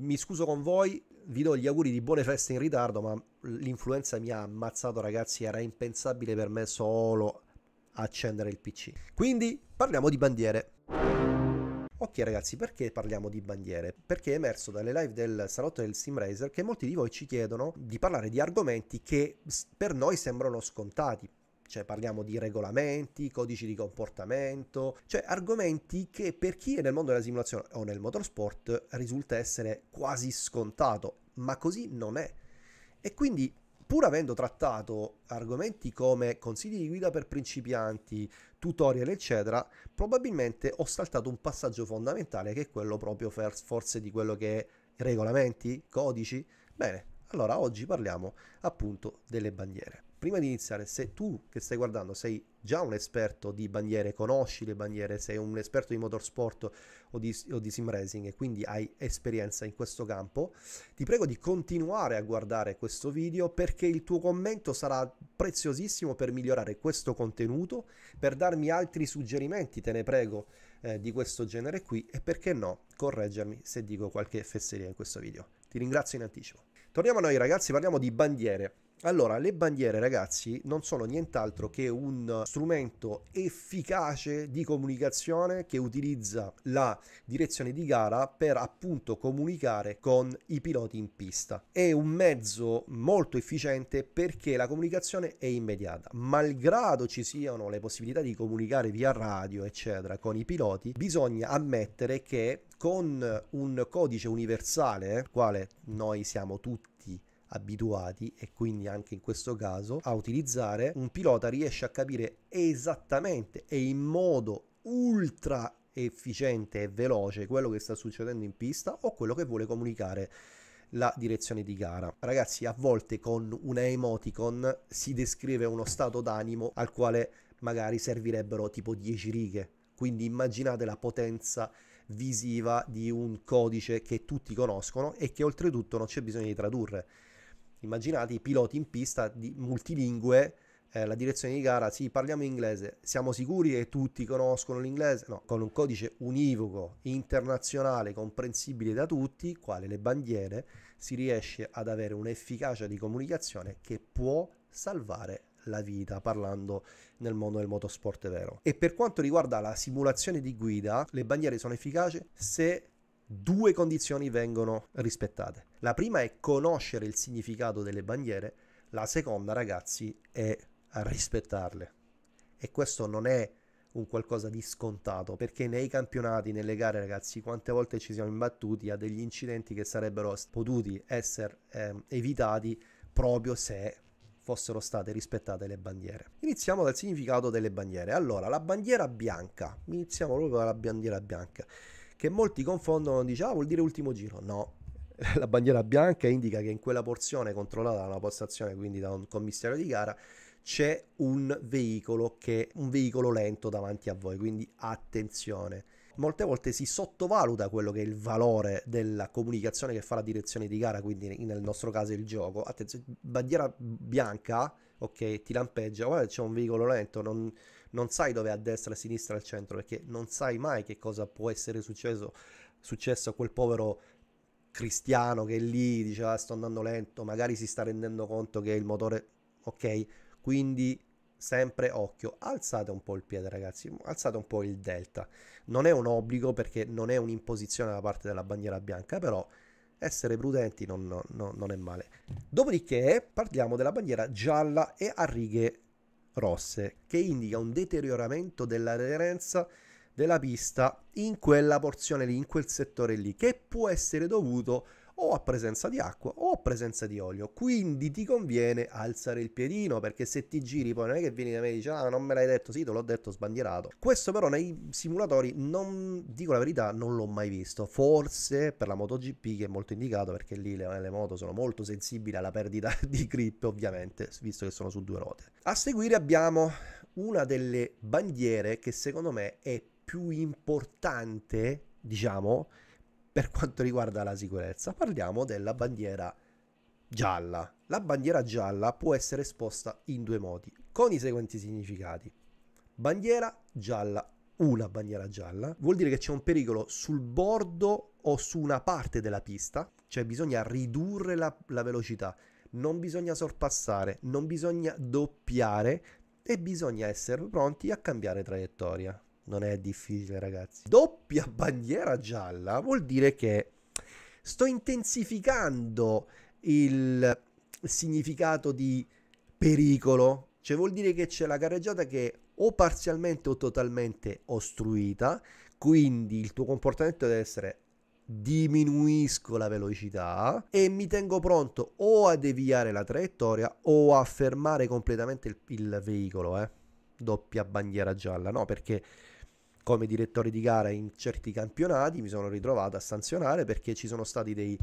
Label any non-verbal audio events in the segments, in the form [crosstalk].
mi scuso con voi, vi do gli auguri di buone feste in ritardo, ma l'influenza mi ha ammazzato ragazzi, era impensabile per me solo accendere il PC. Quindi parliamo di bandiere. Ok ragazzi, perché parliamo di bandiere? Perché è emerso dalle live del salotto del Steam SimRacer che molti di voi ci chiedono di parlare di argomenti che per noi sembrano scontati, cioè parliamo di regolamenti, codici di comportamento, cioè argomenti che per chi è nel mondo della simulazione o nel motorsport risulta essere quasi scontato, ma così non è. E quindi pur avendo trattato argomenti come consigli di guida per principianti, tutorial eccetera, probabilmente ho saltato un passaggio fondamentale che è quello proprio forse di quello che è regolamenti, codici. Bene, allora oggi parliamo appunto delle bandiere prima di iniziare, se tu che stai guardando sei già un esperto di bandiere, conosci le bandiere, sei un esperto di motorsport o di, o di sim racing e quindi hai esperienza in questo campo, ti prego di continuare a guardare questo video perché il tuo commento sarà preziosissimo per migliorare questo contenuto, per darmi altri suggerimenti, te ne prego, eh, di questo genere qui e perché no, correggermi se dico qualche fesseria in questo video. Ti ringrazio in anticipo. Torniamo a noi ragazzi, parliamo di bandiere. Allora, le bandiere, ragazzi, non sono nient'altro che un strumento efficace di comunicazione che utilizza la direzione di gara per appunto comunicare con i piloti in pista. È un mezzo molto efficiente perché la comunicazione è immediata. Malgrado ci siano le possibilità di comunicare via radio, eccetera, con i piloti, bisogna ammettere che con un codice universale, quale noi siamo tutti abituati e quindi anche in questo caso a utilizzare, un pilota riesce a capire esattamente e in modo ultra efficiente e veloce quello che sta succedendo in pista o quello che vuole comunicare la direzione di gara. Ragazzi, a volte con una emoticon si descrive uno stato d'animo al quale magari servirebbero tipo 10 righe. Quindi immaginate la potenza visiva di un codice che tutti conoscono e che oltretutto non c'è bisogno di tradurre immaginate i piloti in pista di multilingue eh, la direzione di gara, sì, parliamo inglese, siamo sicuri che tutti conoscono l'inglese? No, con un codice univoco, internazionale, comprensibile da tutti, quale le bandiere, si riesce ad avere un'efficacia di comunicazione che può salvare la vita parlando nel mondo del motorsport vero e per quanto riguarda la simulazione di guida le bandiere sono efficaci se due condizioni vengono rispettate. La prima è conoscere il significato delle bandiere, la seconda, ragazzi, è rispettarle. E questo non è un qualcosa di scontato perché nei campionati, nelle gare, ragazzi, quante volte ci siamo imbattuti a degli incidenti che sarebbero potuti essere eh, evitati proprio se fossero state rispettate le bandiere. Iniziamo dal significato delle bandiere. Allora, la bandiera bianca, iniziamo proprio dalla bandiera bianca che molti confondono, dice ah vuol dire ultimo giro, no. [laughs] La bandiera bianca indica che in quella porzione controllata da una postazione, quindi da un commissario di gara, c'è un veicolo che un veicolo lento davanti a voi, quindi attenzione. Molte volte si sottovaluta quello che è il valore della comunicazione che fa la direzione di gara, quindi nel nostro caso il gioco. Attenzione, bandiera bianca, ok, ti lampeggia, guarda c'è un veicolo lento, non, non sai dove è a destra, a sinistra, al centro, perché non sai mai che cosa può essere successo, successo a quel povero cristiano che è lì, diceva ah, sto andando lento, magari si sta rendendo conto che il motore, ok, quindi sempre occhio, alzate un po' il piede ragazzi, alzate un po' il delta, non è un obbligo perché non è un'imposizione da parte della bandiera bianca, però essere prudenti non, non, non è male. Dopodiché parliamo della bandiera gialla e a righe rosse che indica un deterioramento dell'aderenza della pista in quella porzione lì, in quel settore lì, che può essere dovuto o a presenza di acqua o a presenza di olio. Quindi ti conviene alzare il piedino perché se ti giri poi non è che vieni da me e dici ah non me l'hai detto, sì te l'ho detto sbandierato. Questo però nei simulatori non, dico la verità, non l'ho mai visto. Forse per la MotoGP che è molto indicato perché lì le, le moto sono molto sensibili alla perdita [laughs] di grip ovviamente visto che sono su due ruote. A seguire abbiamo una delle bandiere che secondo me è più importante diciamo per quanto riguarda la sicurezza, parliamo della bandiera gialla. La bandiera gialla può essere esposta in due modi, con i seguenti significati. Bandiera gialla, una bandiera gialla, vuol dire che c'è un pericolo sul bordo o su una parte della pista, cioè bisogna ridurre la, la velocità, non bisogna sorpassare, non bisogna doppiare e bisogna essere pronti a cambiare traiettoria non è difficile ragazzi. Doppia bandiera gialla vuol dire che sto intensificando il significato di pericolo, cioè vuol dire che c'è la carreggiata che o parzialmente o totalmente ostruita, quindi il tuo comportamento deve essere diminuisco la velocità e mi tengo pronto o a deviare la traiettoria o a fermare completamente il, il veicolo, eh. Doppia bandiera gialla, no, perché come direttore di gara in certi campionati mi sono ritrovato a sanzionare perché ci sono stati dei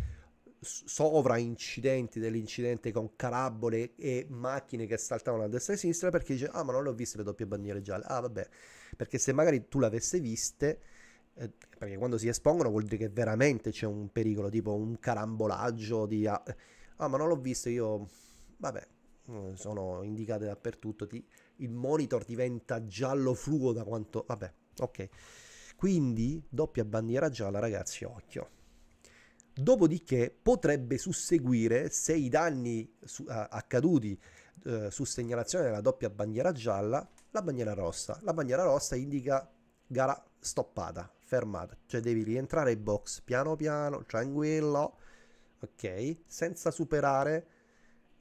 sovraincidenti dell'incidente con carabole e macchine che saltavano a destra e a sinistra perché dice ah ma non le ho viste le doppie bandiere gialle ah vabbè perché se magari tu le avesse viste eh, perché quando si espongono vuol dire che veramente c'è un pericolo tipo un carambolaggio di ah, ah ma non l'ho visto io vabbè mm, sono indicate dappertutto ti, il monitor diventa giallo fluo da quanto vabbè Ok, quindi doppia bandiera gialla ragazzi, occhio. Dopodiché potrebbe susseguire, se i danni su, uh, accaduti uh, su segnalazione della doppia bandiera gialla, la bandiera rossa. La bandiera rossa indica gara stoppata, fermata, cioè devi rientrare in box piano piano, tranquillo, ok, senza superare,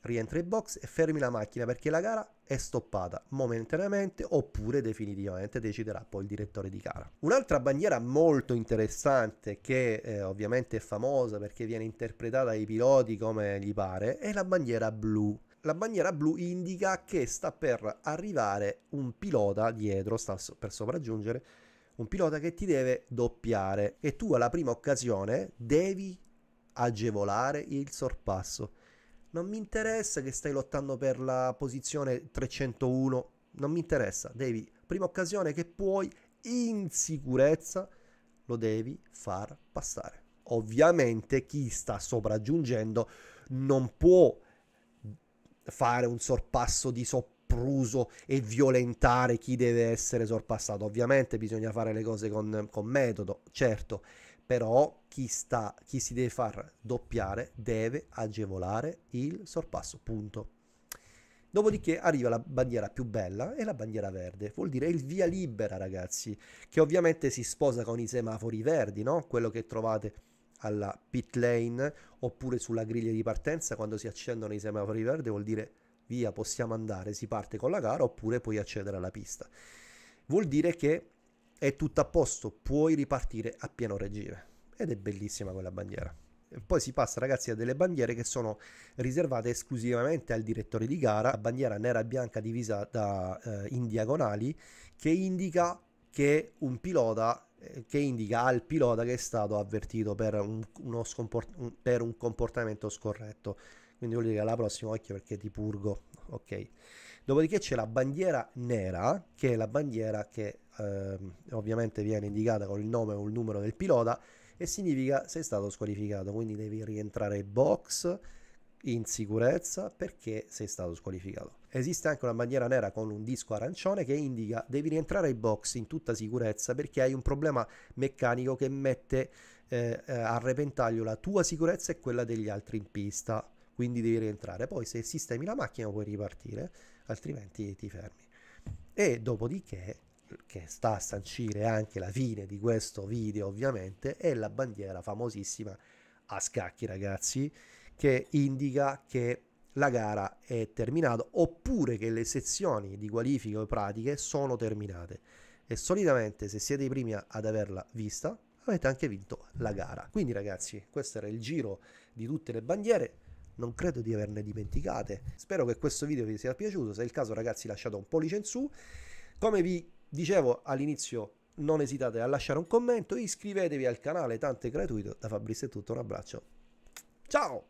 rientri in box e fermi la macchina perché la gara è stoppata momentaneamente oppure definitivamente deciderà poi il direttore di gara. Un'altra bandiera molto interessante che eh, ovviamente è famosa perché viene interpretata dai piloti come gli pare è la bandiera blu. La bandiera blu indica che sta per arrivare un pilota dietro, sta per sopraggiungere un pilota che ti deve doppiare e tu alla prima occasione devi agevolare il sorpasso. Non mi interessa che stai lottando per la posizione 301. Non mi interessa. Devi, prima occasione che puoi, in sicurezza, lo devi far passare. Ovviamente chi sta sopraggiungendo non può fare un sorpasso di soppruso e violentare chi deve essere sorpassato. Ovviamente bisogna fare le cose con, con metodo, certo, però chi, sta, chi si deve far doppiare deve agevolare il sorpasso, punto. Dopodiché arriva la bandiera più bella e la bandiera verde, vuol dire il via libera ragazzi, che ovviamente si sposa con i semafori verdi, no? quello che trovate alla pit lane oppure sulla griglia di partenza quando si accendono i semafori verdi vuol dire via possiamo andare, si parte con la gara oppure puoi accedere alla pista. Vuol dire che è tutto a posto, puoi ripartire a pieno regime. Ed è bellissima quella bandiera. E poi si passa, ragazzi, a delle bandiere che sono riservate esclusivamente al direttore di gara, la bandiera nera e bianca divisa da, eh, in diagonali, che indica che un pilota eh, che indica al pilota che è stato avvertito per un, scomport- un, per un comportamento scorretto. Quindi vuol dire che alla prossima occhio perché ti purgo, ok? Dopodiché c'è la bandiera nera, che è la bandiera che eh, ovviamente viene indicata con il nome o il numero del pilota e significa sei stato squalificato, quindi devi rientrare in box in sicurezza perché sei stato squalificato. Esiste anche una bandiera nera con un disco arancione che indica devi rientrare in box in tutta sicurezza perché hai un problema meccanico che mette eh, eh a repentaglio la tua sicurezza e quella degli altri in pista, quindi devi rientrare. Poi se sistemi la macchina puoi ripartire altrimenti ti fermi. E dopodiché, che sta a sancire anche la fine di questo video ovviamente, è la bandiera famosissima a scacchi ragazzi, che indica che la gara è terminata oppure che le sezioni di qualifica o pratiche sono terminate e solitamente se siete i primi ad averla vista avete anche vinto la gara quindi ragazzi questo era il giro di tutte le bandiere non credo di averne dimenticate. Spero che questo video vi sia piaciuto, se è il caso ragazzi lasciate un pollice in su. Come vi dicevo all'inizio non esitate a lasciare un commento, iscrivetevi al canale, tanto è gratuito. Da Fabrizio è tutto, un abbraccio. Ciao!